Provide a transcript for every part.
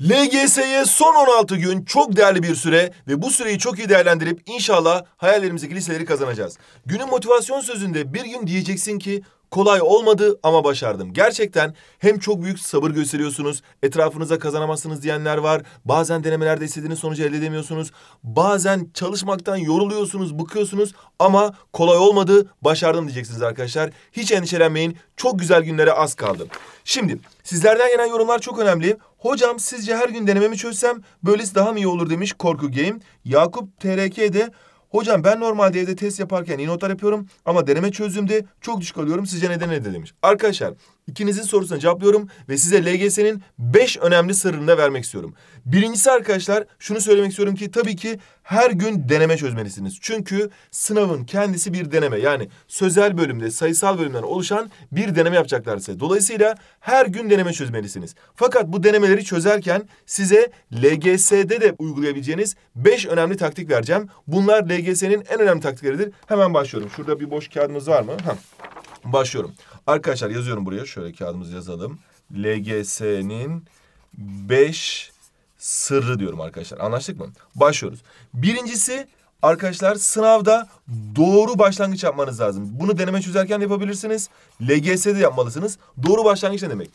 LGS'ye son 16 gün çok değerli bir süre ve bu süreyi çok iyi değerlendirip inşallah hayallerimizdeki liseleri kazanacağız. Günün motivasyon sözünde bir gün diyeceksin ki Kolay olmadı ama başardım. Gerçekten hem çok büyük sabır gösteriyorsunuz, etrafınıza kazanamazsınız diyenler var. Bazen denemelerde istediğiniz sonucu elde edemiyorsunuz. Bazen çalışmaktan yoruluyorsunuz, bıkıyorsunuz ama kolay olmadı, başardım diyeceksiniz arkadaşlar. Hiç endişelenmeyin. Çok güzel günlere az kaldı. Şimdi sizlerden gelen yorumlar çok önemli. Hocam sizce her gün denememi çözsem böylesi daha mı iyi olur demiş Korku Game. Yakup TRK'de Hocam ben normalde evde test yaparken iyi notlar yapıyorum ama deneme çözümde çok düşük alıyorum. Sizce neden nedir demiş. Arkadaşlar ikinizin sorusuna cevaplıyorum ve size LGS'nin beş önemli sırrını da vermek istiyorum. Birincisi arkadaşlar şunu söylemek istiyorum ki tabii ki her gün deneme çözmelisiniz. Çünkü sınavın kendisi bir deneme. Yani sözel bölümde, sayısal bölümden oluşan bir deneme yapacaklar size. Dolayısıyla her gün deneme çözmelisiniz. Fakat bu denemeleri çözerken size LGS'de de uygulayabileceğiniz beş önemli taktik vereceğim. Bunlar LGS'nin en önemli taktikleridir. Hemen başlıyorum. Şurada bir boş kağıdımız var mı? Heh. Başlıyorum. Arkadaşlar yazıyorum buraya. Şöyle kağıdımızı yazalım. LGS'nin beş sırrı diyorum arkadaşlar. Anlaştık mı? Başlıyoruz. Birincisi arkadaşlar sınavda doğru başlangıç yapmanız lazım. Bunu deneme çözerken yapabilirsiniz. LGS'de yapmalısınız. Doğru başlangıç ne demek?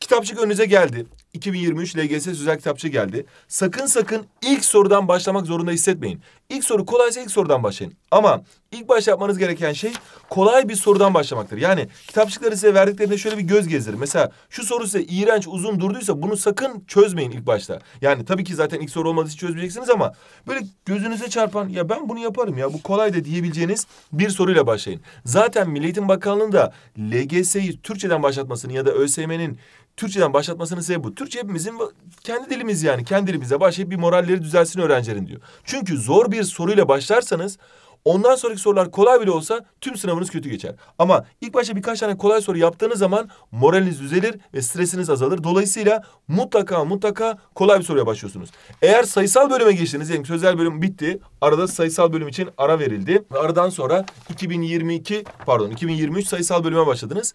Kitapçık önünüze geldi. 2023 LGS Süzel Kitapçı geldi. Sakın sakın ilk sorudan başlamak zorunda hissetmeyin. İlk soru kolaysa ilk sorudan başlayın. Ama ilk baş yapmanız gereken şey kolay bir sorudan başlamaktır. Yani kitapçıkları size verdiklerinde şöyle bir göz gezdirin. Mesela şu soru size iğrenç uzun durduysa bunu sakın çözmeyin ilk başta. Yani tabii ki zaten ilk soru olmadığı için çözmeyeceksiniz ama böyle gözünüze çarpan ya ben bunu yaparım ya bu kolay da diyebileceğiniz bir soruyla başlayın. Zaten Milli Eğitim Bakanlığı'nda LGS'yi Türkçeden başlatmasını ya da ÖSYM'nin Türkçeden başlatmasının sebebi bu. Türkçe hepimizin kendi dilimiz yani. Kendi dilimize başlayıp bir moralleri düzelsin öğrencilerin diyor. Çünkü zor bir soruyla başlarsanız Ondan sonraki sorular kolay bile olsa tüm sınavınız kötü geçer. Ama ilk başta birkaç tane kolay soru yaptığınız zaman moraliniz düzelir ve stresiniz azalır. Dolayısıyla mutlaka mutlaka kolay bir soruya başlıyorsunuz. Eğer sayısal bölüme geçtiniz yani sözel bölüm bitti. Arada sayısal bölüm için ara verildi. Ve aradan sonra 2022 pardon 2023 sayısal bölüme başladınız.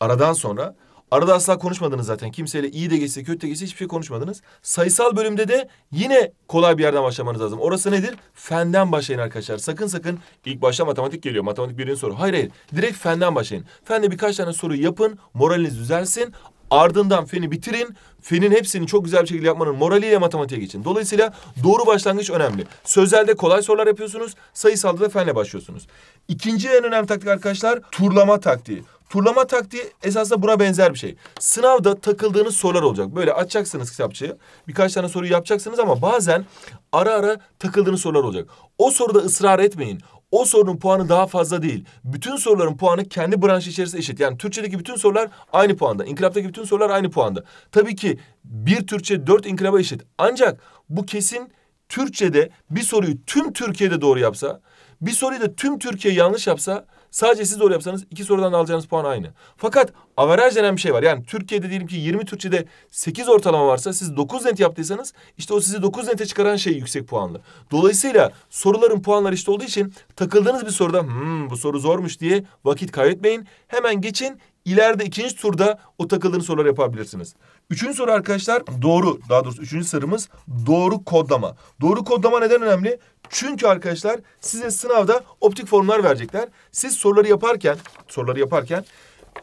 Aradan sonra Arada asla konuşmadınız zaten. Kimseyle iyi de geçse kötü de geçse hiçbir şey konuşmadınız. Sayısal bölümde de yine kolay bir yerden başlamanız lazım. Orası nedir? Fenden başlayın arkadaşlar. Sakın sakın ilk başta matematik geliyor. Matematik birinin soru. Hayır hayır. Direkt fenden başlayın. Fende birkaç tane soru yapın. Moraliniz düzelsin. Ardından feni bitirin. Fenin hepsini çok güzel bir şekilde yapmanın moraliyle matematiğe geçin. Dolayısıyla doğru başlangıç önemli. Sözelde kolay sorular yapıyorsunuz. Sayısalda da fenle başlıyorsunuz. İkinci en önemli taktik arkadaşlar turlama taktiği. Turlama taktiği esasında buna benzer bir şey. Sınavda takıldığınız sorular olacak. Böyle açacaksınız kitapçığı. Birkaç tane soruyu yapacaksınız ama bazen ara ara takıldığınız sorular olacak. O soruda ısrar etmeyin. O sorunun puanı daha fazla değil. Bütün soruların puanı kendi branşı içerisinde eşit. Yani Türkçedeki bütün sorular aynı puanda. İnkılaptaki bütün sorular aynı puanda. Tabii ki bir Türkçe dört inkılaba eşit. Ancak bu kesin Türkçe'de bir soruyu tüm Türkiye'de doğru yapsa... Bir soruyu da tüm Türkiye yanlış yapsa Sadece siz doğru yapsanız iki sorudan da alacağınız puan aynı. Fakat averaj denen bir şey var. Yani Türkiye'de diyelim ki 20 Türkçe'de 8 ortalama varsa siz 9 net yaptıysanız işte o sizi 9 nete çıkaran şey yüksek puanlı. Dolayısıyla soruların puanları işte olduğu için takıldığınız bir soruda hmm, bu soru zormuş diye vakit kaybetmeyin. Hemen geçin. ileride ikinci turda o takıldığınız sorular yapabilirsiniz. Üçüncü soru arkadaşlar doğru. Daha doğrusu üçüncü sırrımız doğru kodlama. Doğru kodlama neden önemli? Çünkü arkadaşlar size sınavda optik formlar verecekler. Siz soruları yaparken soruları yaparken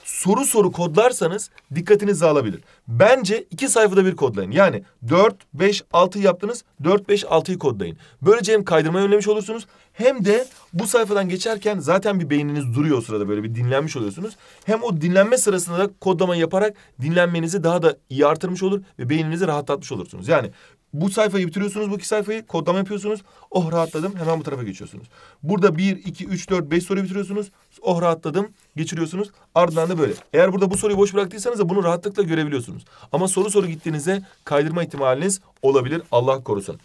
soru soru kodlarsanız dikkatinizi alabilir. Bence iki sayfada bir kodlayın. Yani 4, 5, 6 yaptınız. 4, 5, 6'yı kodlayın. Böylece hem kaydırmayı önlemiş olursunuz. Hem de bu sayfadan geçerken zaten bir beyniniz duruyor o sırada böyle bir dinlenmiş oluyorsunuz. Hem o dinlenme sırasında da kodlama yaparak dinlenmenizi daha da iyi artırmış olur ve beyninizi rahatlatmış olursunuz. Yani bu sayfayı bitiriyorsunuz bu iki sayfayı kodlama yapıyorsunuz. Oh rahatladım hemen bu tarafa geçiyorsunuz. Burada 1, 2, 3, 4, 5 soru bitiriyorsunuz. Oh rahatladım geçiriyorsunuz. Ardından da böyle. Eğer burada bu soruyu boş bıraktıysanız da bunu rahatlıkla görebiliyorsunuz. Ama soru soru gittiğinizde kaydırma ihtimaliniz olabilir. Allah korusun.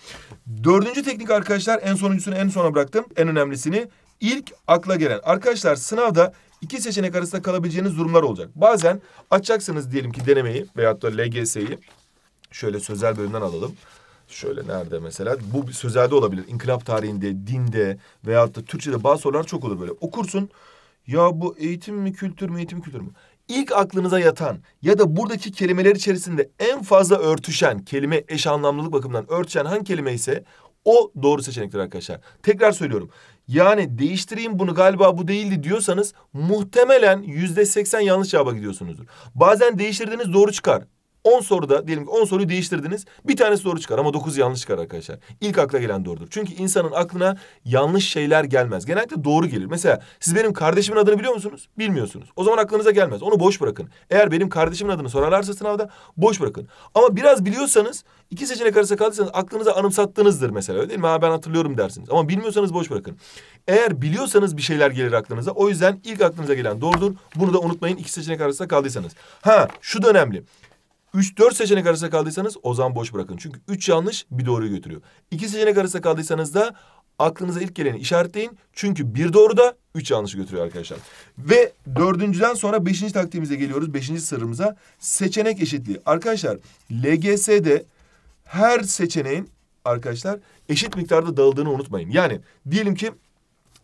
Dördüncü teknik arkadaşlar en sonuncusunu en sona bıraktım. En önemlisini ilk akla gelen. Arkadaşlar sınavda iki seçenek arasında kalabileceğiniz durumlar olacak. Bazen açacaksınız diyelim ki denemeyi veyahut da LGS'yi. Şöyle sözel bölümden alalım. Şöyle nerede mesela? Bu sözelde olabilir. İnkılap tarihinde, dinde veyahut da Türkçe'de bazı sorular çok olur böyle. Okursun. Ya bu eğitim mi kültür mü eğitim kültür mü? İlk aklınıza yatan ya da buradaki kelimeler içerisinde en fazla örtüşen kelime eş anlamlılık bakımından örtüşen hangi kelime ise o doğru seçenektir arkadaşlar. Tekrar söylüyorum. Yani değiştireyim bunu galiba bu değildi diyorsanız muhtemelen yüzde seksen yanlış cevaba gidiyorsunuzdur. Bazen değiştirdiğiniz doğru çıkar 10 soruda diyelim ki 10 soruyu değiştirdiniz. Bir tane soru çıkar ama 9 yanlış çıkar arkadaşlar. İlk akla gelen doğrudur. Çünkü insanın aklına yanlış şeyler gelmez. Genellikle doğru gelir. Mesela siz benim kardeşimin adını biliyor musunuz? Bilmiyorsunuz. O zaman aklınıza gelmez. Onu boş bırakın. Eğer benim kardeşimin adını sorarlarsa sınavda boş bırakın. Ama biraz biliyorsanız iki seçenek arasında kaldıysanız aklınıza anımsattığınızdır mesela öyle değil mi? Ha ben hatırlıyorum dersiniz. Ama bilmiyorsanız boş bırakın. Eğer biliyorsanız bir şeyler gelir aklınıza. O yüzden ilk aklınıza gelen doğrudur. Bunu da unutmayın iki seçenek arasında kaldıysanız. Ha şu da önemli. 3-4 seçenek arasında kaldıysanız Ozan boş bırakın. Çünkü 3 yanlış bir doğruyu götürüyor. 2 seçenek arasında kaldıysanız da aklınıza ilk geleni işaretleyin. Çünkü bir doğru da üç yanlışı götürüyor arkadaşlar. Ve dördüncüden sonra beşinci taktiğimize geliyoruz. Beşinci sırrımıza seçenek eşitliği. Arkadaşlar LGS'de her seçeneğin arkadaşlar eşit miktarda dağıldığını unutmayın. Yani diyelim ki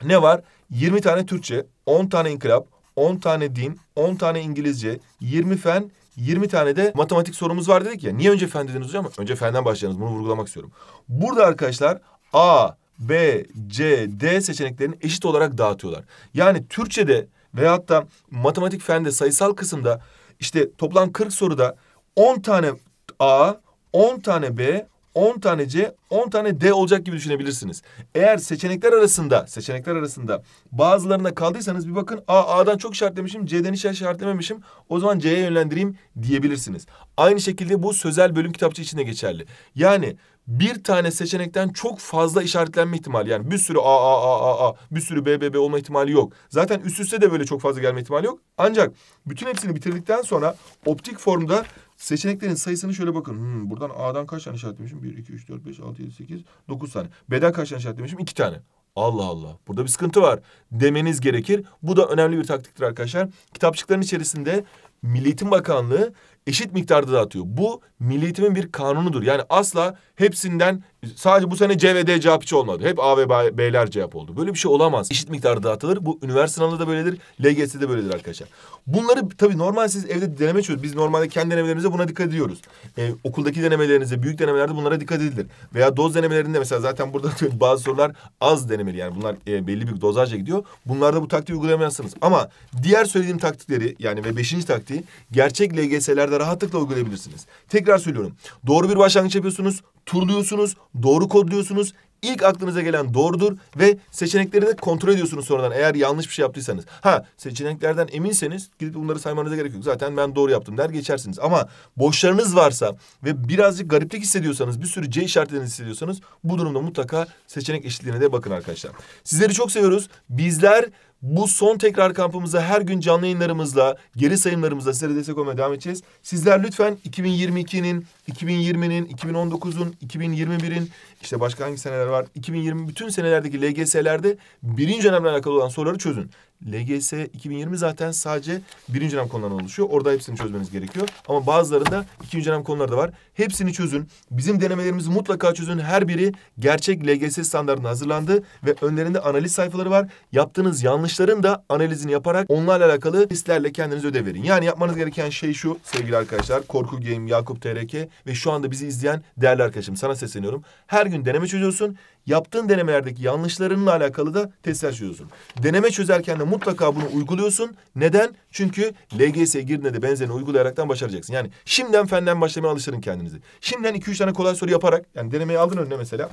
ne var? 20 tane Türkçe, 10 tane inkılap, 10 tane din, 10 tane İngilizce, 20 fen, 20 tane de matematik sorumuz var dedik ya. Niye önce fen dediniz hocam? Önce fenden başlayalım. Bunu vurgulamak istiyorum. Burada arkadaşlar A, B, C, D seçeneklerini eşit olarak dağıtıyorlar. Yani Türkçe'de veyahut da matematik fende sayısal kısımda işte toplam 40 soruda 10 tane A, 10 tane B, 10 tane C, 10 tane D olacak gibi düşünebilirsiniz. Eğer seçenekler arasında, seçenekler arasında bazılarına kaldıysanız bir bakın A, A'dan çok işaretlemişim, C'den hiç işaretlememişim. O zaman C'ye yönlendireyim diyebilirsiniz. Aynı şekilde bu sözel bölüm kitapçı için de geçerli. Yani bir tane seçenekten çok fazla işaretlenme ihtimali. Yani bir sürü A, A, A, A, A, bir sürü B, B, B olma ihtimali yok. Zaten üst üste de böyle çok fazla gelme ihtimali yok. Ancak bütün hepsini bitirdikten sonra optik formda Seçeneklerin sayısını şöyle bakın. Hmm, buradan A'dan kaç tane işaretlemişim? 1, 2, 3, 4, 5, 6, 7, 8, 9 tane. B'den kaç tane işaretlemişim? 2 tane. Allah Allah. Burada bir sıkıntı var demeniz gerekir. Bu da önemli bir taktiktir arkadaşlar. Kitapçıkların içerisinde Milli Eğitim Bakanlığı eşit miktarda dağıtıyor. Bu Milli Eğitim'in bir kanunudur. Yani asla hepsinden Sadece bu sene C ve D cevap hiç olmadı. Hep A ve B'ler cevap oldu. Böyle bir şey olamaz. Eşit miktarda dağıtılır. Bu üniversite sınavında da böyledir. LGS'de böyledir arkadaşlar. Bunları tabii normal siz evde deneme çözüyoruz. Biz normalde kendi denemelerimize buna dikkat ediyoruz. Ee, okuldaki denemelerinize, büyük denemelerde bunlara dikkat edilir. Veya doz denemelerinde mesela zaten burada bazı sorular az denemeli. Yani bunlar e, belli bir dozajla gidiyor. Bunlarda bu taktiği uygulayamazsınız. Ama diğer söylediğim taktikleri yani ve beşinci taktiği gerçek LGS'lerde rahatlıkla uygulayabilirsiniz. Tekrar söylüyorum. Doğru bir başlangıç yapıyorsunuz turluyorsunuz, doğru kodluyorsunuz. İlk aklınıza gelen doğrudur ve seçenekleri de kontrol ediyorsunuz sonradan eğer yanlış bir şey yaptıysanız. Ha seçeneklerden eminseniz gidip bunları saymanıza gerek yok. Zaten ben doğru yaptım der geçersiniz. Ama boşlarınız varsa ve birazcık gariplik hissediyorsanız bir sürü C işaretlerini hissediyorsanız bu durumda mutlaka seçenek eşitliğine de bakın arkadaşlar. Sizleri çok seviyoruz. Bizler bu son tekrar kampımıza her gün canlı yayınlarımızla, geri sayımlarımızla seride destek olmaya devam edeceğiz. Sizler lütfen 2022'nin, 2020'nin, 2019'un, 2021'in işte başka hangi seneler var? 2020 bütün senelerdeki LGS'lerde birinci dönemle alakalı olan soruları çözün. LGS 2020 zaten sadece birinci dönem konularından oluşuyor. Orada hepsini çözmeniz gerekiyor. Ama bazılarında ikinci dönem konuları da var. Hepsini çözün. Bizim denemelerimizi mutlaka çözün. Her biri gerçek LGS standartına hazırlandı ve önlerinde analiz sayfaları var. Yaptığınız yanlışların da analizini yaparak onlarla alakalı listelerle kendinize ödev verin. Yani yapmanız gereken şey şu sevgili arkadaşlar. Korku Game, Yakup TRK ve şu anda bizi izleyen değerli arkadaşım sana sesleniyorum. Her gün deneme çözüyorsun yaptığın denemelerdeki yanlışlarınla alakalı da testler çözüyorsun. Deneme çözerken de mutlaka bunu uyguluyorsun. Neden? Çünkü LGS girdiğinde de benzerini uygulayaraktan başaracaksın. Yani şimdiden fenden başlamaya alıştırın kendinizi. Şimdiden 2-3 tane kolay soru yaparak yani denemeyi aldın önüne mesela.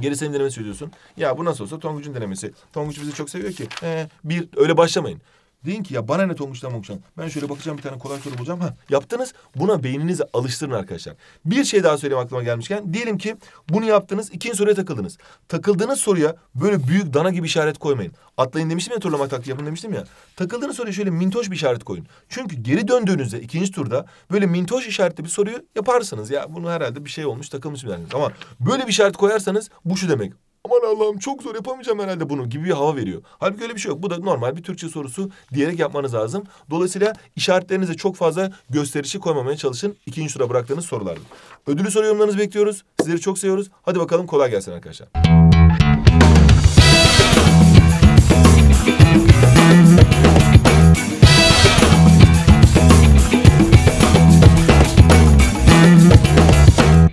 Geri senin denemesi ödüyorsun. Ya bu nasıl olsa Tonguç'un denemesi. Tonguç bizi çok seviyor ki. Ee, bir öyle başlamayın. Deyin ki ya bana ne tonguçtan monguçtan. Ben şöyle bakacağım bir tane kolay soru bulacağım. Ha, yaptınız. Buna beyninizi alıştırın arkadaşlar. Bir şey daha söyleyeyim aklıma gelmişken. Diyelim ki bunu yaptınız. ikinci soruya takıldınız. Takıldığınız soruya böyle büyük dana gibi işaret koymayın. Atlayın demiştim ya turlamak taktiği yapın demiştim ya. Takıldığınız soruya şöyle mintoş bir işaret koyun. Çünkü geri döndüğünüzde ikinci turda böyle mintoş işaretli bir soruyu yaparsınız. Ya bunu herhalde bir şey olmuş takılmış bir derdiniz. Ama böyle bir işaret koyarsanız bu şu demek aman Allah'ım çok zor yapamayacağım herhalde bunu gibi bir hava veriyor. Halbuki öyle bir şey yok. Bu da normal bir Türkçe sorusu diyerek yapmanız lazım. Dolayısıyla işaretlerinize çok fazla gösterişi koymamaya çalışın. İkinci tura bıraktığınız sorularda. Ödülü soru yorumlarınızı bekliyoruz. Sizleri çok seviyoruz. Hadi bakalım kolay gelsin arkadaşlar.